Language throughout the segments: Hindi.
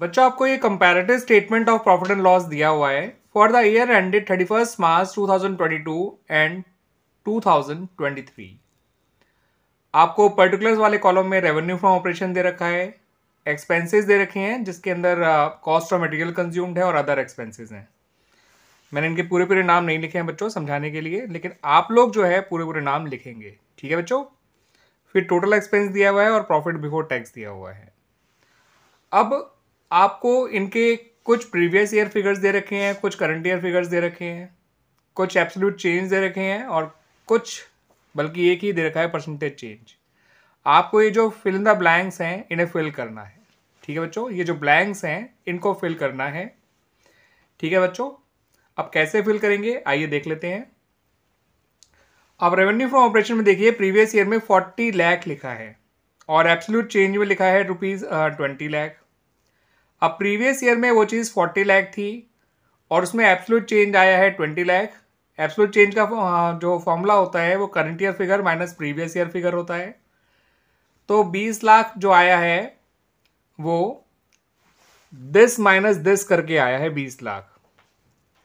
बच्चों आपको ये comparative statement of profit and loss दिया हुआ है for the year ended thirty first March two thousand twenty two and two thousand twenty three आपको पर्टिकुलर्स वाले कॉलम में रेवेन्यू फ्रॉम ऑपरेशन दे रखा है एक्सपेंसेस दे रखे हैं जिसके अंदर कॉस्ट ऑफ मटेरियल कंज्यूम्ड है और अदर एक्सपेंसेस हैं मैंने इनके पूरे पूरे नाम नहीं लिखे हैं बच्चों समझाने के लिए लेकिन आप लोग जो है पूरे पूरे नाम लिखेंगे ठीक है बच्चों फिर टोटल एक्सपेंस दिया हुआ है और प्रॉफिट बिफोर टैक्स दिया हुआ है अब आपको इनके कुछ प्रीवियस ईयर फिगर्स दे रखे हैं कुछ करंट ईयर फिगर्स दे रखे हैं कुछ एब्सोल्यूट चेंज दे रखे हैं और कुछ बल्कि एक ही दे रखा है परसेंटेज चेंज आपको ये जो फिल इन द ब्लैंक्स हैं इन्हें फिल करना है ठीक है बच्चों ये जो ब्लैंक्स हैं इनको फिल करना है ठीक है बच्चों अब कैसे फिल करेंगे आइए देख लेते हैं अब रेवेन्यू फ्रॉम ऑपरेशन में देखिए प्रीवियस ईयर में फोर्टी लैख लिखा है और एब्सोल्यूट चेंज में लिखा है रुपीज़ ट्वेंटी लैख अब प्रीवियस ईयर में वो चीज़ फोर्टी लैख थी और उसमें एप्सलूट चेंज आया है ट्वेंटी लैख एप्सलूट चेंज का हाँ, जो फॉर्मूला होता है वो current year figure minus previous year figure होता है तो बीस लाख जो आया है वो दिस माइनस दिस करके आया है बीस लाख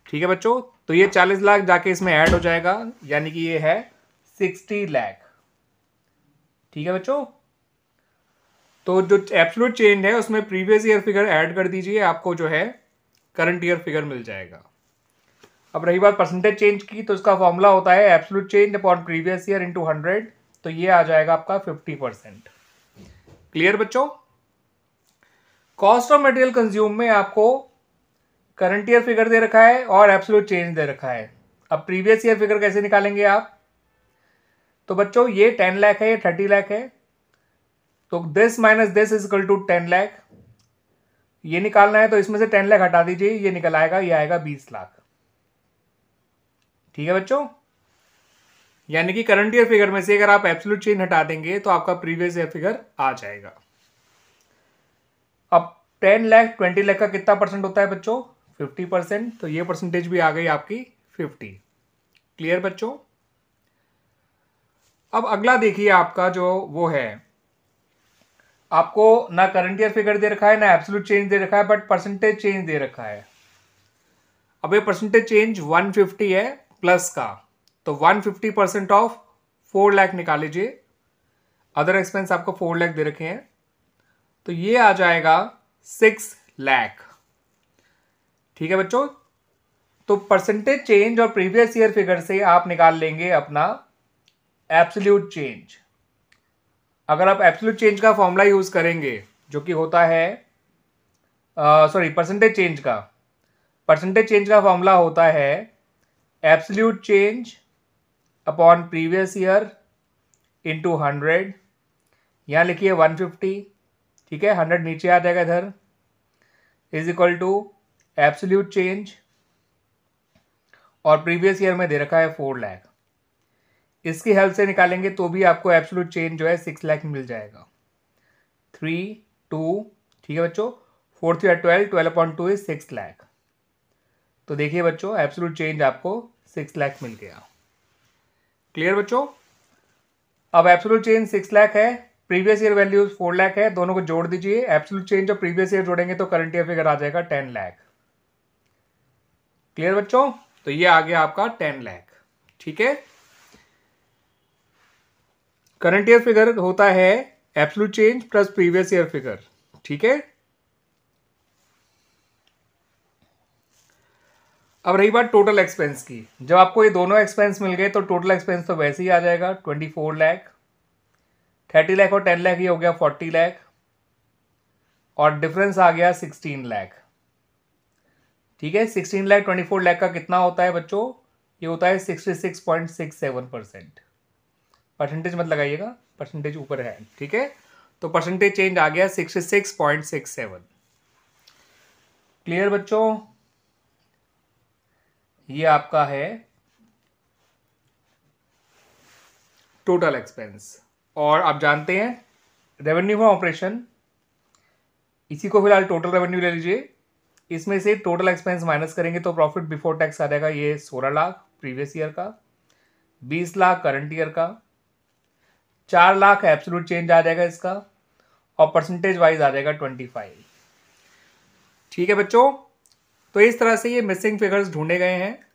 ठीक है बच्चों तो ये चालीस लाख जाके इसमें ऐड हो जाएगा यानी कि ये है सिक्सटी लाख ठीक है बच्चों तो जो एप्सलूट चेंज है उसमें प्रीवियस ईयर फिगर ऐड कर दीजिए आपको जो है करंट ईयर फिगर मिल जाएगा अब रही बात परसेंटेज चेंज की तो उसका फॉर्मूला होता है absolute change upon previous year into hundred तो ये आ जाएगा आपका फिफ्टी परसेंट क्लियर बच्चों कॉस्ट ऑफ मटेरियल कंज्यूम में आपको करंट ईयर फिगर दे रखा है और एब्सोलूट चेंज दे रखा है अब प्रीवियस ईयर फिगर कैसे निकालेंगे आप तो बच्चों ये टेन लाख है ये थर्टी लाख है तो this minus this is equal to ten lakh ये निकालना है तो इसमें से टेन लैख हटा दीजिए ये निकल आएगा ये आएगा बीस लाख ठीक है बच्चों यानी कि करंट ईयर फिगर में से अगर आप एब्सोल्यूट चेंज हटा देंगे तो आपका प्रीवियस ईयर फिगर आ जाएगा अब टेन लैख ट्वेंटी लैख का कितना परसेंट होता है बच्चों फिफ्टी परसेंट तो ये परसेंटेज भी आ गई आपकी फिफ्टी क्लियर बच्चों अब अगला देखिए आपका जो वो है आपको ना करंट ईयर फिगर दे रखा है ना एब्सोल्यूट चेंज दे रखा है बट परसेंटेज चेंज दे रखा है अब ये परसेंटेज चेंज 150 है प्लस का तो 150 परसेंट ऑफ फोर लैख निकाल लीजिए अदर एक्सपेंस आपको फोर लैख दे रखे हैं तो ये आ जाएगा सिक्स लैख ठीक है बच्चों तो परसेंटेज चेंज और प्रीवियस ईयर फिगर से आप निकाल लेंगे अपना एब्सोल्यूट चेंज अगर आप एब्सोल्यूट चेंज का फॉर्मूला यूज़ करेंगे जो कि होता है सॉरी परसेंटेज चेंज का परसेंटेज चेंज का फॉर्मूला होता है absolute change upon previous year to hundred यहाँ लिखिए वन फिफ्टी ठीक है हंड्रेड नीचे आ जाएगा इधर is equal to absolute change और प्रीवियस ईयर में दे रखा है फोर लैख इसकी हेल्प से निकालेंगे तो भी आपको एब्सोलूट चेंज जो है सिक्स लाख मिल जाएगा थ्री टू ठीक है बच्चों four three twelve twelve point two is six lakh तो देखिए बच्चों एब्सोलूट चेंज आपको सिक्स लाख मिल गया क्लियर बच्चों अब एब्सोलूट चेंज सिक्स लाख है previous year values four lakh है दोनों को जोड़ दीजिए एब्सोलूट चेंज और प्रीवियस ईयर जोड़ेंगे तो करंट ईयर फिगर आ जाएगा टेन लाख क्लियर बच्चों तो ये आ गया आपका टेन लाख ठीक है करंट ईयर फिगर होता है absolute change plus previous year figure ठीक है अब रही बात टोटल एक्सपेंस की जब आपको ये दोनों एक्सपेंस मिल गए तो टोटल एक्सपेंस तो वैसे ही आ जाएगा twenty four lakh thirty lakh और टेन लैख ये हो गया फोर्टी लैख और डिफरेंस आ गया सिक्सटीन लैख ठीक है sixteen lakh twenty four lakh का कितना होता है बच्चों ये होता है sixty six point six seven percent percentage मत लगाइएगा परसेंटेज ऊपर है ठीक है तो परसेंटेज चेंज आ गया sixty six point six seven clear बच्चों ये आपका है टोटल एक्सपेंस और आप जानते हैं रेवेन्यू फॉर ऑपरेशन इसी को फिलहाल टोटल रेवेन्यू ले लीजिए इसमें से टोटल एक्सपेंस माइनस करेंगे तो प्रॉफिट बिफोर टैक्स आ जाएगा ये सोलह लाख प्रीवियस ईयर का बीस लाख करंट ईयर का चार लाख एब्सोलूट चेंज आ जाएगा इसका और परसेंटेज वाइज आ जाएगा ट्वेंटी फाइव ठीक है बच्चों तो इस तरह से ये मिसिंग फिगर्स ढूंढे गए हैं